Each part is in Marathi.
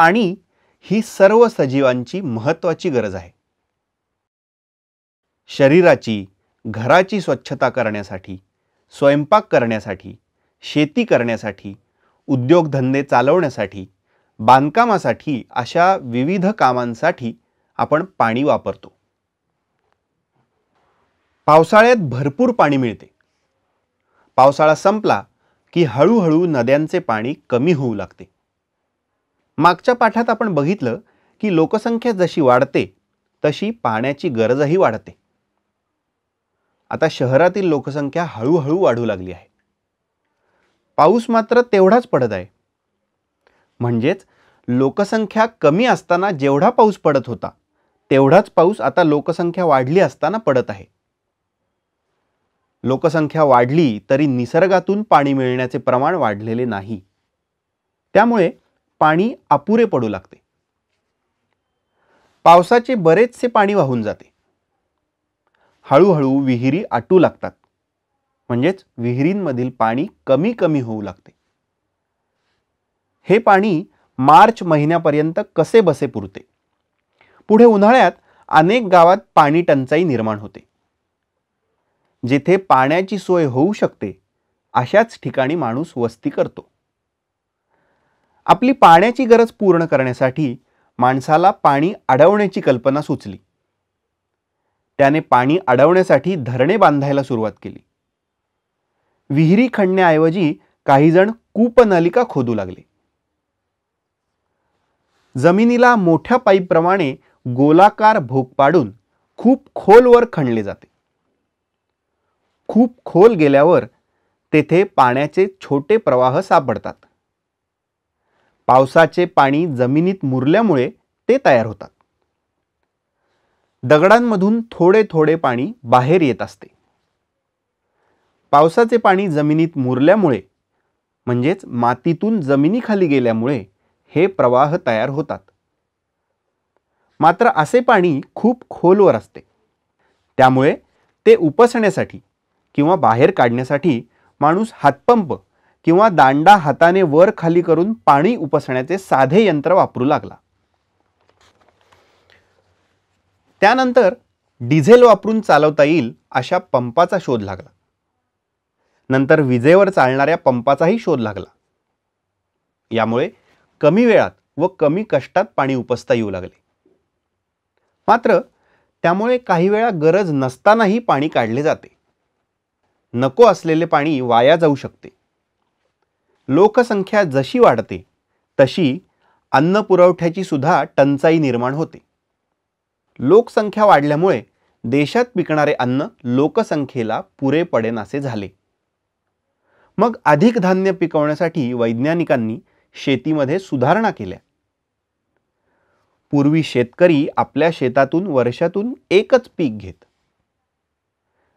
पाणी ही सर्व सजीवांची महत्त्वाची गरज आहे शरीराची घराची स्वच्छता करण्यासाठी स्वयंपाक करण्यासाठी शेती करण्यासाठी उद्योगधंदे चालवण्यासाठी बांधकामासाठी अशा विविध कामांसाठी आपण पाणी वापरतो पावसाळ्यात भरपूर पाणी मिळते पावसाळा संपला की हळूहळू नद्यांचे पाणी कमी होऊ लागते मागच्या पाठात आपण बघितलं की लोकसंख्या जशी वाढते तशी पाण्याची गरजही वाढते आता शहरातील लोकसंख्या हळूहळू वाढू लागली आहे पाऊस मात्र तेवढाच पडत आहे म्हणजेच लोकसंख्या कमी असताना जेवढा पाऊस पडत होता तेवढाच पाऊस आता लोकसंख्या वाढली असताना पडत आहे लोकसंख्या वाढली तरी निसर्गातून पाणी मिळण्याचे प्रमाण वाढलेले नाही त्यामुळे पाणी अपुरे पडू लागते पावसाचे बरेचसे पाणी वाहून जाते हळूहळू विहिरी आटू लागतात म्हणजेच विहिरींमधील पाणी कमी कमी होऊ लागते हे पाणी मार्च महिन्यापर्यंत कसे बसे पुरते पुढे उन्हाळ्यात अनेक गावात पाणी टंचाई निर्माण होते जेथे पाण्याची सोय होऊ शकते अशाच ठिकाणी माणूस वस्ती करतो आपली पाण्याची गरज पूर्ण करण्यासाठी माणसाला पाणी अडवण्याची कल्पना सुचली त्याने पाणी अडवण्यासाठी धरणे बांधायला सुरुवात केली विहिरी खणण्याऐवजी काहीजण कूपनलिका खोदू लागले जमिनीला मोठ्या पाईपप्रमाणे गोलाकार भोग पाडून खूप खोलवर खणले जाते खूप खोल गेल्यावर तेथे पाण्याचे छोटे प्रवाह सापडतात पावसाचे पाणी जमिनीत मुरल्यामुळे ते तयार होतात दगडांमधून थोडे थोडे पाणी बाहेर येत असते पावसाचे पाणी जमिनीत मुरल्यामुळे म्हणजेच मातीतून जमिनीखाली गेल्यामुळे हे प्रवाह तयार होतात मात्र असे पाणी खूप खोलवर असते त्यामुळे ते उपसण्यासाठी किंवा बाहेर काढण्यासाठी माणूस हातपंप किंवा दांडा हाताने वर खाली करून पाणी उपसण्याचे साधे यंत्र वापरू लागला त्यानंतर डिझेल वापरून चालवता येईल अशा पंपाचा शोध लागला नंतर विजेवर चालणाऱ्या पंपाचाही शोध लागला यामुळे कमी वेळात व कमी कष्टात पाणी उपसता येऊ लागले मात्र त्यामुळे काही वेळा गरज नसतानाही पाणी काढले जाते नको असलेले पाणी वाया जाऊ शकते लोकसंख्या जशी वाढते तशी अन्न पुरवठ्याची सुद्धा टंचाई निर्माण होते लोकसंख्या वाढल्यामुळे देशात पिकणारे अन्न लोकसंख्येला पुरे पडेनासे झाले मग अधिक धान्य पिकवण्यासाठी वैज्ञानिकांनी शेतीमध्ये सुधारणा केल्या पूर्वी शेतकरी आपल्या शेतातून वर्षातून एकच पीक घेत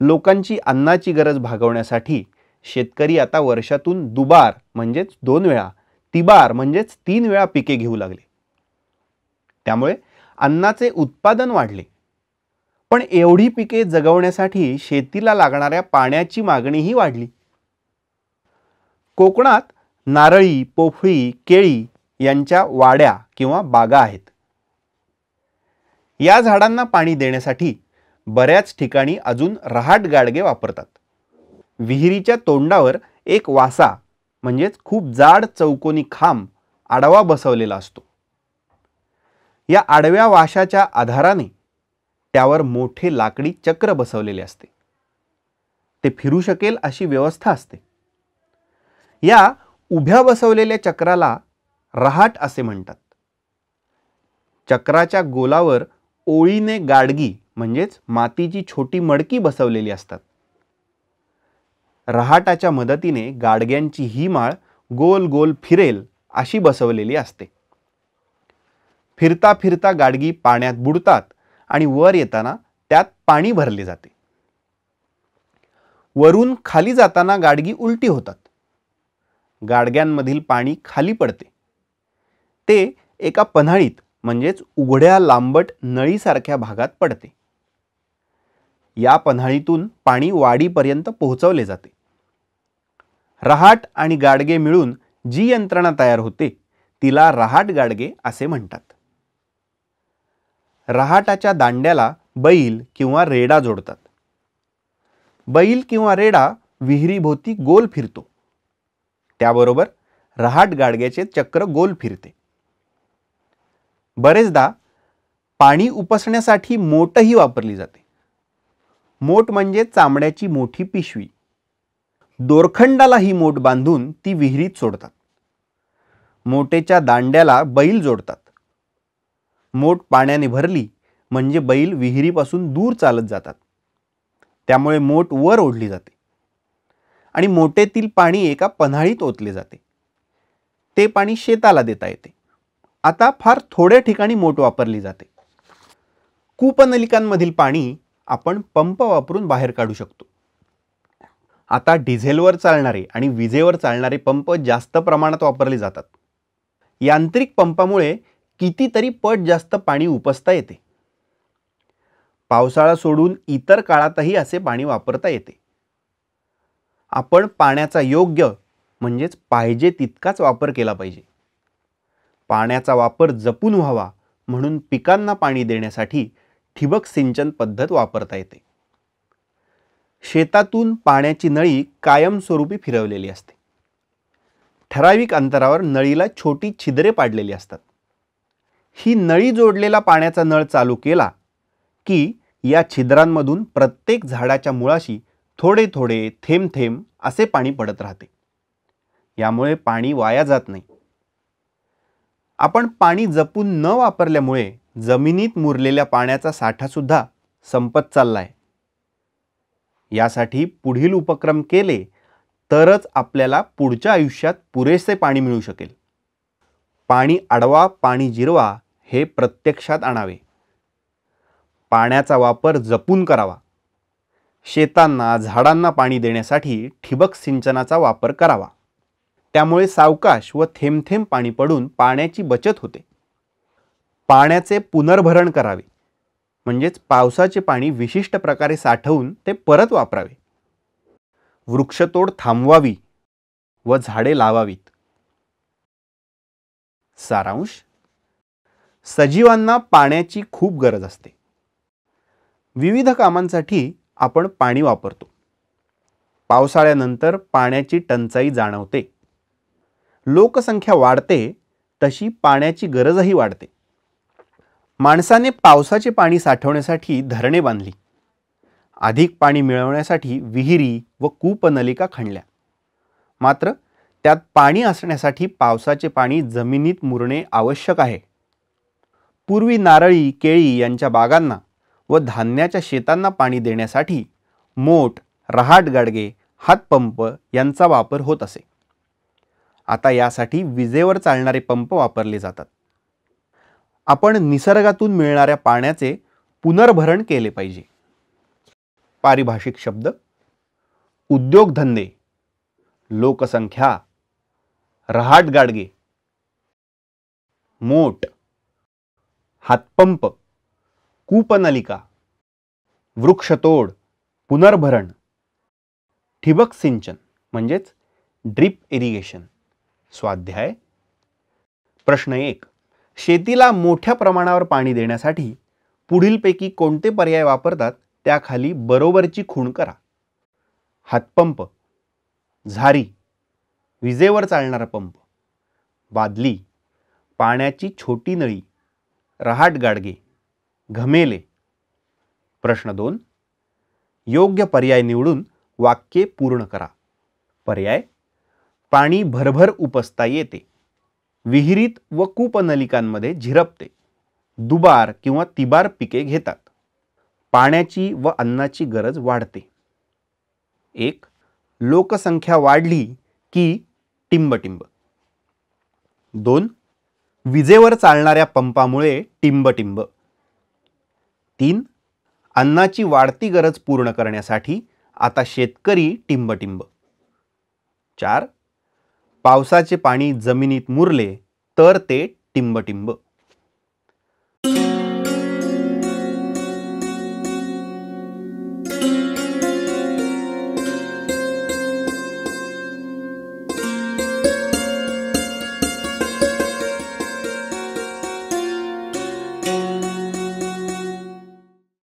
लोकांची अन्नाची गरज भागवण्यासाठी शेतकरी आता वर्षातून दुबार म्हणजेच दोन वेळा तिबार म्हणजेच तीन वेळा पिके घेऊ लागले त्यामुळे अन्नाचे उत्पादन वाढले पण एवढी पिके जगवण्यासाठी शेतीला लागणाऱ्या पाण्याची मागणीही वाढली कोकणात नारळी पोफळी केळी यांच्या वाड्या किंवा बागा आहेत या झाडांना पाणी देण्यासाठी बऱ्याच ठिकाणी अजून रहाट गाडगे वापरतात विहिरीच्या तोंडावर एक वासा म्हणजेच खूप जाड चौकोनी खांब आडवा बसवलेला असतो या आडव्या वाशाच्या आधाराने त्यावर मोठे लाकडी चक्र बसवलेले असते ते फिरू शकेल अशी व्यवस्था असते या उभ्या बसवलेल्या चक्राला रहाट असे म्हणतात चक्राच्या गोलावर ओळीने गाडगी म्हणजेच मातीची छोटी मडकी बसवलेली असतात रहाटाच्या मदतीने गाडग्यांची ही माळ गोल गोल फिरेल अशी बसवलेली असते फिरता फिरता गाडगी पाण्यात बुडतात आणि वर येताना त्यात पाणी भरले जाते वरून खाली जाताना गाडगी उलटी होतात गाडग्यांमधील पाणी खाली पडते ते एका पन्हाळीत म्हणजेच उघड्या लांबट नळीसारख्या भागात पडते या पन्हाळीतून पाणी वाडीपर्यंत पोहोचवले जाते रहाट आणि गाडगे मिळून जी यंत्रणा तयार होते तिला रहाट गाडगे असे म्हणतात रहाटाच्या दांड्याला बैल किंवा रेडा जोडतात बैल किंवा रेडा विहिरीभोवती गोल फिरतो त्याबरोबर रहाट गाडग्याचे चक्र गोल फिरते बरेचदा पाणी उपसण्यासाठी मोटही वापरली जाते मोट म्हणजे चामड्याची मोठी पिशवी दोरखंडाला ही मोट बांधून ती विहिरीत सोडतात मोटेच्या दांड्याला बैल जोडतात मोट पाण्याने भरली म्हणजे बैल विहिरीपासून दूर चालत जातात त्यामुळे मोट वर ओढली जाते आणि मोटेतील पाणी एका पन्हाळीत ओतले जाते ते पाणी शेताला देता येते आता फार थोड्या ठिकाणी मोट वापरली जाते कूपनलिकांमधील पाणी आपण पंप वापरून बाहेर काढू शकतो आता डिझेलवर चालणारे आणि विजेवर चालणारे पंप जास्त प्रमाणात वापरले जातात यांत्रिक पंपामुळे कितीतरी पट जास्त पाणी उपसता येते पावसाळा सोडून इतर काळातही असे पाणी वापरता येते आपण पाण्याचा योग्य म्हणजेच पाहिजे तितकाच वापर केला पाहिजे पाण्याचा वापर जपून व्हावा म्हणून पिकांना पाणी देण्यासाठी ठिबक सिंचन पद्धत वापरता येते शेतातून पाण्याची नळी कायमस्वरूपी फिरवलेली असते ठराविक अंतरावर नळीला छोटी छिद्रे पाडलेली असतात ही नळी जोडलेला पाण्याचा नळ चालू केला की या छिद्रांमधून प्रत्येक झाडाच्या मुळाशी थोडे थोडे थेंब थेंब असे पाणी पडत राहते यामुळे पाणी वाया जात नाही आपण पाणी जपून न वापरल्यामुळे जमिनीत मुरलेल्या पाण्याचा साठा सुद्धा संपत चालला आहे यासाठी पुढील उपक्रम केले तरच आपल्याला पुढच्या आयुष्यात पुरेसे पाणी मिळू शकेल पाणी अडवा पाणी जिरवा हे प्रत्यक्षात आणावे पाण्याचा वापर जपून करावा शेतांना झाडांना पाणी देण्यासाठी ठिबक सिंचनाचा वापर करावा त्यामुळे सावकाश व थेंब पाणी पडून पाण्याची बचत होते पाण्याचे पुनर्भरण करावे म्हणजेच पावसाचे पाणी विशिष्ट प्रकारे साठवून ते परत वापरावे वृक्षतोड थांबवावी व झाडे लावावीत सारांश सजीवांना पाण्याची खूप गरज असते विविध कामांसाठी आपण पाणी वापरतो पावसाळ्यानंतर पाण्याची टंचाई जाणवते लोकसंख्या वाढते तशी पाण्याची गरजही वाढते माणसाने पावसाचे पाणी साठवण्यासाठी धरणे बांधली अधिक पाणी मिळवण्यासाठी विहिरी व कूपनलिका खणल्या मात्र त्यात पाणी असण्यासाठी पावसाचे पाणी जमिनीत मुरणे आवश्यक आहे पूर्वी नारळी केळी यांच्या बागांना व धान्याच्या शेतांना पाणी देण्यासाठी मोठ रहाट गाडगे हातपंप यांचा वापर होत असे आता यासाठी विजेवर चालणारे पंप वापरले जातात आपण निसर्गातून मिळणाऱ्या पाण्याचे पुनर्भरण केले पाहिजे पारिभाषिक शब्द उद्योगधंदे लोकसंख्या रहाट गाडगे मोट हातपंप कूपनलिका वृक्षतोड पुनर्भरण ठिबक सिंचन म्हणजेच ड्रिप इरिगेशन स्वाध्याय प्रश्न एक शेतीला मोठ्या प्रमाणावर पाणी देण्यासाठी पुढीलपैकी कोणते पर्याय वापरतात त्याखाली बरोबरची खूण करा हातपंप झारी विजेवर चालणारा पंप बादली पाण्याची छोटी नळी रहाट गाडगे घमेले प्रश्न दोन योग्य पर्याय निवडून वाक्ये पूर्ण करा पर्याय पाणी भरभर उपसता येते विहिरीत व कूपनलिकांमध्ये झिरपते दुबार किंवा तिबार पिके घेतात पाण्याची व अन्नाची गरज वाढते एक लोकसंख्या वाढली की टिंबटिंब दोन विजेवर चालणाऱ्या पंपामुळे टिंबटिंब तीन अन्नाची वाढती गरज पूर्ण करण्यासाठी आता शेतकरी टिंबटिंब चार पावसाचे पाणी जमिनीत मुरले तर ते टिंबटिंब